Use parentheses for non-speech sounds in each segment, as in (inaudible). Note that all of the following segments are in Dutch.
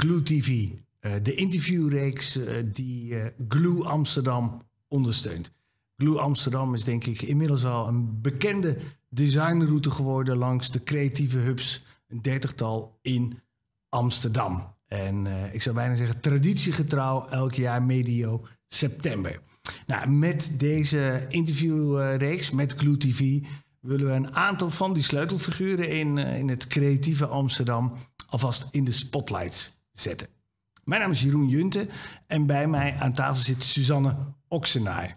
Glue TV, eh, de interviewreeks eh, die eh, Glue Amsterdam ondersteunt. Glue Amsterdam is denk ik inmiddels al een bekende designroute geworden langs de creatieve hubs, een dertigtal in Amsterdam. En ik zou bijna zeggen traditiegetrouw elk jaar medio september. Nou, met deze interviewreeks met Glue TV willen we een aantal van die sleutelfiguren in, in het creatieve Amsterdam alvast in de spotlights mijn naam is Jeroen Junte en bij mij aan tafel zit Suzanne Oksenaar.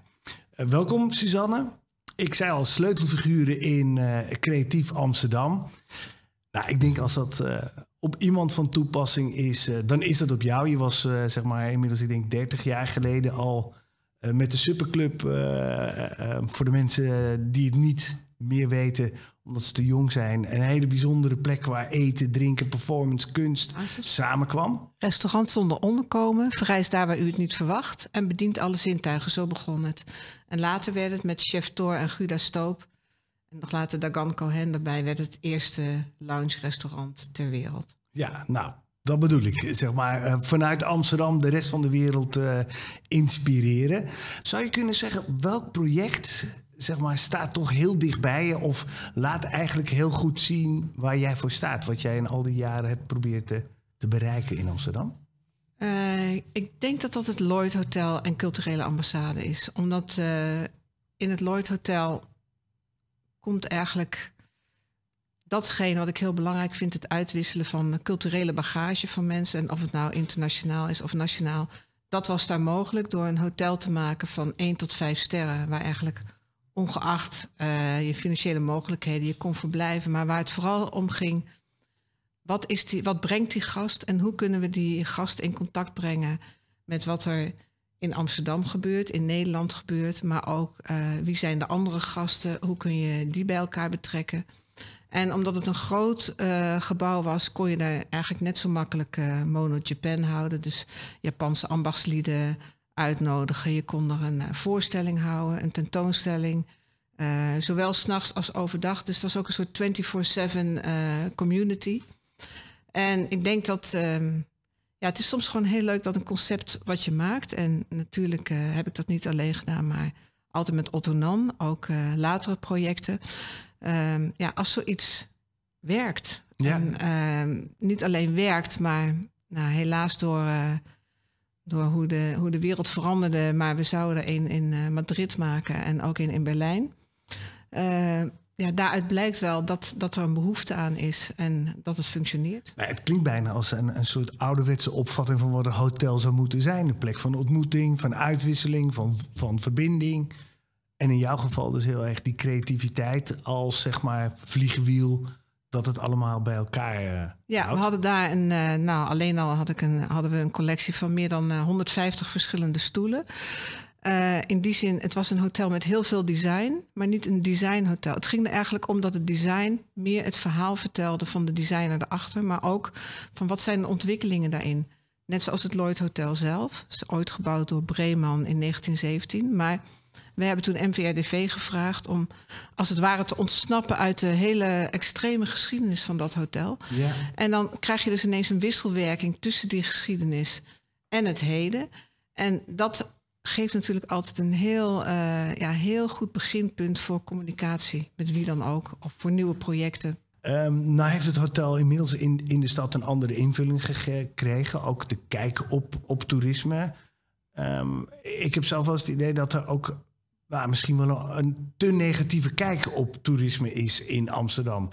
Eh, welkom Suzanne. Ik zei al sleutelfiguren in eh, Creatief Amsterdam. Nou, ik denk als dat eh, op iemand van toepassing is, dan is dat op jou. Je was zeg maar inmiddels, ik denk 30 jaar geleden al met de Superclub. voor de mensen die het niet meer weten omdat ze te jong zijn. Een hele bijzondere plek waar eten, drinken, performance, kunst ah, samenkwam. Restaurant zonder onderkomen, verrijst daar waar u het niet verwacht en bedient alle zintuigen, zo begon het. En later werd het met chef Thor en Guda Stoop en nog later Dagan Cohen erbij werd het eerste lounge-restaurant ter wereld. Ja, nou, dat bedoel ik. Zeg maar, eh, vanuit Amsterdam de rest van de wereld eh, inspireren. Zou je kunnen zeggen welk project zeg maar, staat toch heel dichtbij je. Of laat eigenlijk heel goed zien waar jij voor staat. Wat jij in al die jaren hebt proberen te, te bereiken in Amsterdam. Eh, ik denk dat dat het Lloyd Hotel en culturele ambassade is. Omdat eh, in het Lloyd Hotel komt eigenlijk datgene wat ik heel belangrijk vind: het uitwisselen van culturele bagage van mensen. En of het nou internationaal is of nationaal. Dat was daar mogelijk door een hotel te maken van 1 tot 5 sterren, waar eigenlijk ongeacht eh, je financiële mogelijkheden, je kon verblijven. Maar waar het vooral om ging, wat, is die, wat brengt die gast en hoe kunnen we die gast in contact brengen met wat er in Amsterdam gebeurt, in Nederland gebeurt, maar ook eh, wie zijn de andere gasten, hoe kun je die bij elkaar betrekken. En omdat het een groot eh, gebouw was, kon je daar eigenlijk net zo makkelijk Mono Japan houden. Dus Japanse ambachtslieden, uitnodigen. Je kon er een eh, voorstelling houden, een tentoonstelling. Uh, zowel s'nachts als overdag. Dus dat was ook een soort 24-7 uh, eh, community. En ik denk dat. Ehm, ja, het is soms gewoon heel leuk dat een concept wat je maakt. En natuurlijk heb ik dat niet alleen gedaan, maar altijd met Otto Nan, ook latere projecten. Ehm, ja, als zoiets werkt. En, ehm, niet alleen werkt, maar nou, helaas door door hoe de, hoe de wereld veranderde. Maar we zouden een in eh, Madrid maken en ook een in Berlijn. Eh, ja, daaruit blijkt wel dat, dat er een behoefte aan is en dat het functioneert. Nou, het klinkt bijna als een, een soort ouderwetse opvatting van wat een hotel zou moeten zijn. Een plek van ontmoeting, van uitwisseling, van, van verbinding. En in jouw geval dus heel erg die creativiteit als zeg maar vliegwiel dat het allemaal bij elkaar. Uh, ja, we hadden daar een. Eh, nou, alleen al had ik een, hadden we een collectie van meer dan 150 eh, verschillende stoelen. in die zin, het was een hotel met heel veel design, maar niet een designhotel. Het ging er eigenlijk om dat het design meer het verhaal vertelde van de designer erachter, maar ook van wat zijn de ontwikkelingen daarin. Net zoals het Lloyd Hotel zelf, is ooit gebouwd door Breman in 1917, maar we hebben toen MVRDV gevraagd om als het ware te ontsnappen uit de hele extreme geschiedenis van dat hotel. Ja. En dan krijg je dus ineens een wisselwerking tussen die geschiedenis en het heden. En dat geeft natuurlijk altijd een heel, eh, ja, heel goed beginpunt voor communicatie met wie dan ook of voor nieuwe projecten. Um, nou heeft het hotel inmiddels in, in de stad een andere invulling gekregen. Ook de kijk op, op toerisme. Ehm, ik heb zelf wel eens het idee dat er ook waar misschien wel een te negatieve kijk op toerisme is in Amsterdam.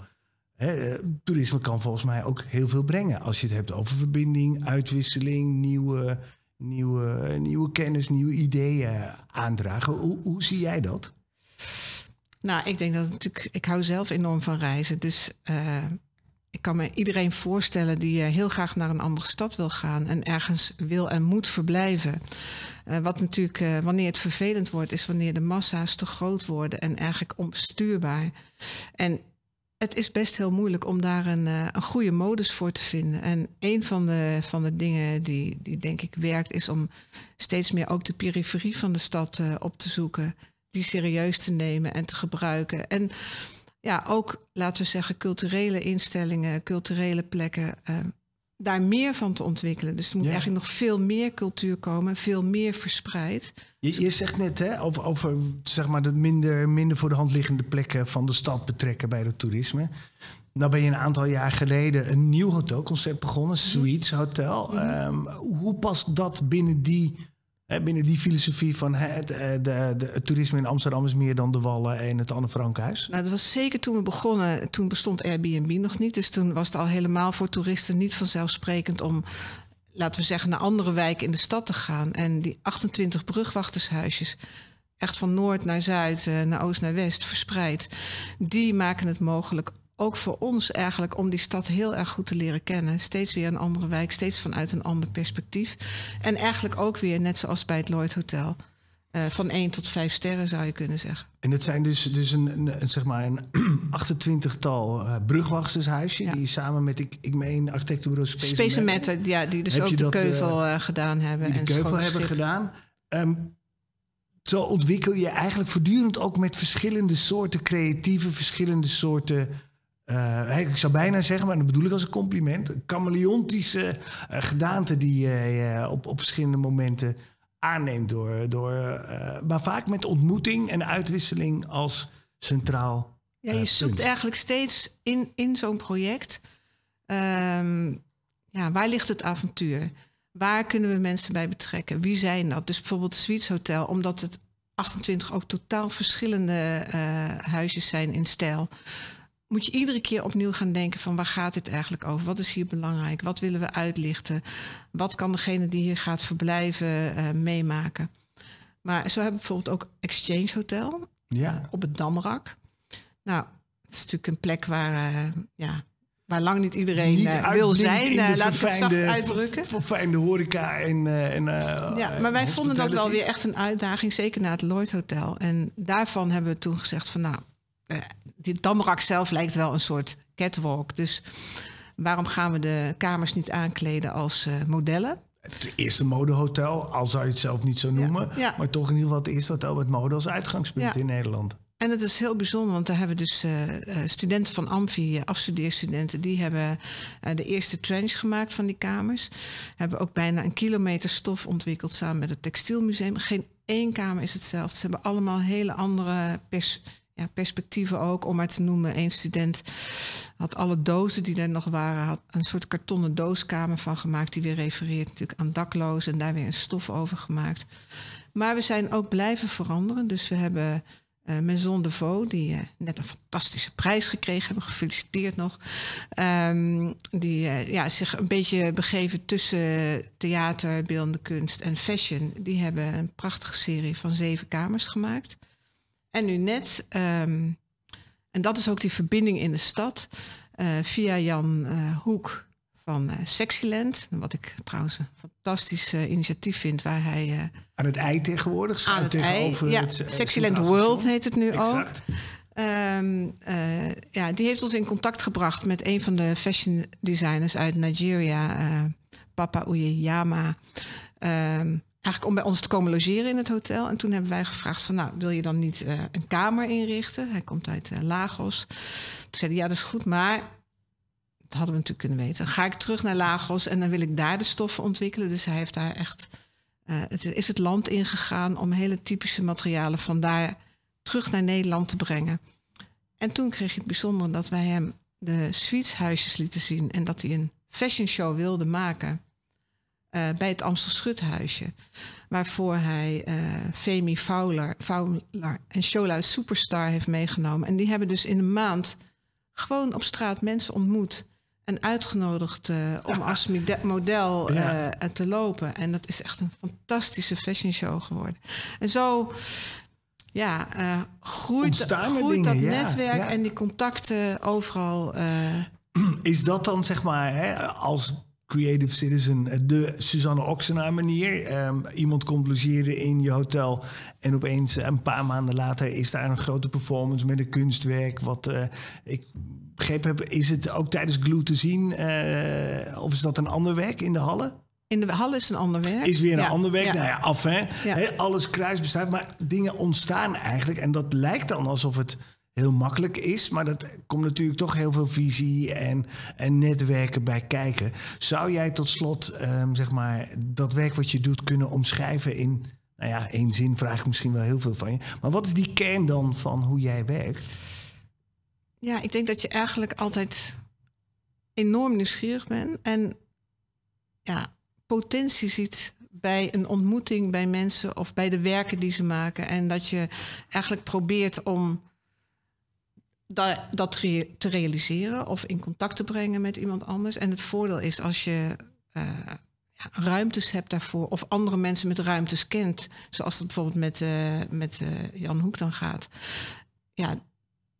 Eh, toerisme kan volgens mij ook heel veel brengen. Als je het hebt over verbinding, uitwisseling, nieuwe, nieuwe, nieuwe kennis, nieuwe ideeën aandragen. Hoe, zie jij dat? Nou, ik denk dat natuurlijk. Ik hou zelf enorm van reizen. Dus eh, ik kan me iedereen voorstellen die eh, heel graag naar een andere stad wil gaan en ergens wil en moet verblijven. Eh, wat natuurlijk, eh, wanneer het vervelend wordt, is wanneer de massa's te groot worden en eigenlijk onbestuurbaar. En het is best heel moeilijk om daar een, een goede modus voor te vinden. En een van de, van de dingen die, die denk ik werkt, is om steeds meer ook de periferie van de stad op te zoeken. Die serieus te nemen en te gebruiken. En ja, ook, laten we zeggen, culturele instellingen, culturele plekken, ehm, daar meer van te ontwikkelen. Dus er moet eigenlijk nog veel meer cultuur komen, veel meer verspreid. Je, je zegt net hè, over, over zeg maar de minder, minder voor de hand liggende plekken van de stad betrekken bij het toerisme. Nou ben je een aantal jaar geleden een nieuw hotelconcept begonnen, mhm. Suites Hotel. Mhm. Ehm, hoe past dat binnen die binnen die filosofie van het, eh, de, de, toerisme in Amsterdam is meer dan de Wallen en het Anne Frankhuis? Nou, dat was zeker toen we begonnen. Toen bestond Airbnb nog niet. Dus toen was het al helemaal voor toeristen niet vanzelfsprekend om, laten we zeggen, naar andere wijken in de stad te gaan. En die 28 brugwachtershuisjes, echt van noord naar zuid, eh, naar oost naar west verspreid, die maken het mogelijk ook voor ons eigenlijk om die stad heel erg goed te leren kennen. Steeds weer een andere wijk, steeds vanuit een ander perspectief. En eigenlijk ook weer, net zoals bij het Lloyd Hotel, eh, van 1 tot 5 sterren zou je kunnen zeggen. En het zijn dus, dus een, een zeg maar een 28-tal (clears throat) uh, eh, brugwachtershuisje. Dus die samen met, ik, ik meen, architectenbureau Space, ja, die dus ook de keuvel eh, gedaan hebben. Die de keuvel hebben gedaan. Ehm, zo ontwikkel je eigenlijk voortdurend ook met verschillende soorten creatieve, verschillende soorten eh, ik zou bijna zeggen, maar dat bedoel ik als een compliment. Een chameleontische eh, gedaante die je eh, op, op verschillende momenten aanneemt. Door, door, maar vaak met ontmoeting en uitwisseling als centraal. Ja, je zoekt eigenlijk steeds in, in zo'n project. Ehm, ja, waar ligt het avontuur? Waar kunnen we mensen bij betrekken? Wie zijn dat? Dus bijvoorbeeld Sweets Hotel, omdat het 28 ook totaal verschillende uh, huisjes zijn in stijl moet je iedere keer opnieuw gaan denken van waar gaat dit eigenlijk over? Wat is hier belangrijk? Wat willen we uitlichten? Wat kan degene die hier gaat verblijven eh, meemaken? Maar zo hebben we bijvoorbeeld ook Exchange Hotel ja. Eh, op het Damrak. Nou, het is natuurlijk een plek waar, eh, ja, waar lang niet iedereen wil zijn. laat het zacht uitdrukken. fijne horeca en... en ja, maar wij vonden dat wel weer echt een uitdaging, zeker na het Lloyd Hotel. En daarvan hebben we toen gezegd van nou eh, dit Damrak zelf lijkt wel een soort catwalk. Dus waarom gaan we de kamers niet aankleden als eh, modellen? Het eerste modehotel, al zou je het zelf niet zo noemen. Maar toch in ieder geval het eerste hotel met mode als uitgangspunt in Nederland. En het is heel bijzonder, want daar hebben dus eh, studenten van Amfi, afstudeerstudenten, die hebben de eerste trench gemaakt van die kamers. Hebben ook bijna een kilometer stof ontwikkeld samen met het textielmuseum. Geen één kamer is hetzelfde. Ze hebben allemaal hele andere pers perspectieven ook, om maar te noemen. Een student had alle dozen die er nog waren, had een soort kartonnen dooskamer van gemaakt. Die weer refereert natuurlijk aan daklozen en daar weer een stof over gemaakt. Maar we zijn ook blijven veranderen. Dus we hebben eh, Maison de Vaux die eh, net een fantastische prijs gekregen hebben, gefeliciteerd nog. Ehm, die eh, ja, zich een beetje begeven tussen theater, beeldende kunst en fashion. Die hebben een prachtige serie van zeven kamers gemaakt. En nu net, ehm, en dat is ook die verbinding in de stad, eh, via Jan eh, Hoek van uh, Sexyland. Wat ik trouwens een fantastisch initiatief vind, waar hij... aan het ei tegenwoordig aan het ei, Sexyland World heet het nu exact. ook. Ehm, ja, die heeft ons in contact gebracht met een van de fashion designers uit Nigeria, Papa Uyeyama. Um, eigenlijk om bij ons te komen logeren in het hotel. En toen hebben wij gevraagd van, nou, wil je dan niet eh, een kamer inrichten? Hij komt uit eh, Lagos. Toen zei hij, ja, dat is goed, maar... Dat hadden we natuurlijk kunnen weten. Ga ik terug naar Lagos en dan wil ik daar de stoffen ontwikkelen. Dus hij heeft daar echt... Eh, het is het land ingegaan om hele typische materialen van daar terug naar Nederland te brengen. En toen kreeg ik het bijzonder dat wij hem de huisjes lieten zien. En dat hij een fashion show wilde maken eh, bij het Amstel Schuthuisje. Waarvoor hij uh, Femi Fowler, Fowler en Shola Superstar heeft meegenomen. En die hebben dus in een maand gewoon op straat mensen ontmoet. En uitgenodigd eh, om als model te lopen. En dat is echt een fantastische fashion show geworden. En zo ja, groeit, groeit dat netwerk en die contacten overal. Is dat dan zeg maar hè, als Creative Citizen, eh, de Suzanne Oxenaar manier. Ehm, iemand komt logeren in je hotel en opeens eh, een paar maanden later is daar een grote performance met een kunstwerk. Wat eh, ik begrepen heb, is het ook tijdens Glue te zien? of is dat een ander werk in de hallen? In de hallen is een ander werk. Is weer een ander werk. Nou ja, af hè. Ja. alles kruis maar dingen ontstaan eigenlijk. En dat lijkt dan alsof het heel makkelijk is. Maar dat komt natuurlijk toch heel veel visie en, en netwerken bij kijken. Zou jij tot slot ehm, zeg maar, dat werk wat je doet kunnen omschrijven in... Nou ja, één zin vraag ik misschien wel heel veel van je. Maar wat is die kern dan van hoe jij werkt? Ja, ik denk dat je eigenlijk altijd enorm nieuwsgierig bent. En ja, potentie ziet bij een ontmoeting bij mensen of bij de werken die ze maken. En dat je eigenlijk probeert om dat, dat te realiseren of in contact te brengen met iemand anders. En het voordeel is als je eh, ruimtes hebt daarvoor of andere mensen met ruimtes kent, zoals het bijvoorbeeld met, eh, met eh, Jan Hoek dan gaat, ja,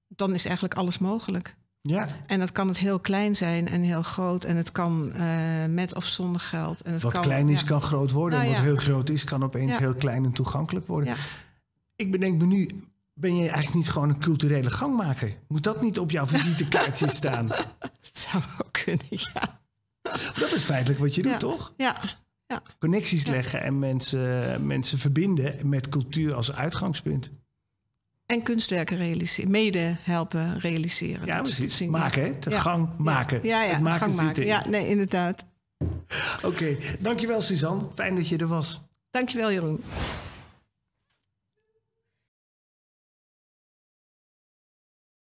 dan is eigenlijk alles mogelijk. Ja. En dat kan het heel klein zijn en heel groot. En het kan met of zonder geld. En het wat klein is, kan groot worden. Nou en wat heel groot is, kan opeens heel klein en toegankelijk worden. Ik bedenk me nu, ben je eigenlijk niet gewoon een culturele gangmaker? Moet dat niet op jouw visitekaartje (laughs) staan? Dat zou ook kunnen, ja. Dat is feitelijk wat je doet, toch? Ja. ja. Connecties leggen en mensen, mensen verbinden met cultuur als uitgangspunt. En kunstwerken realiseren, mede helpen realiseren. Ja, precies. Maken, hè? De gang maken. Ja, ja. Het maken gang maken. Ja, nee, inderdaad. Oké, dankjewel Suzanne. Fijn dat je er was. Dankjewel Jeroen.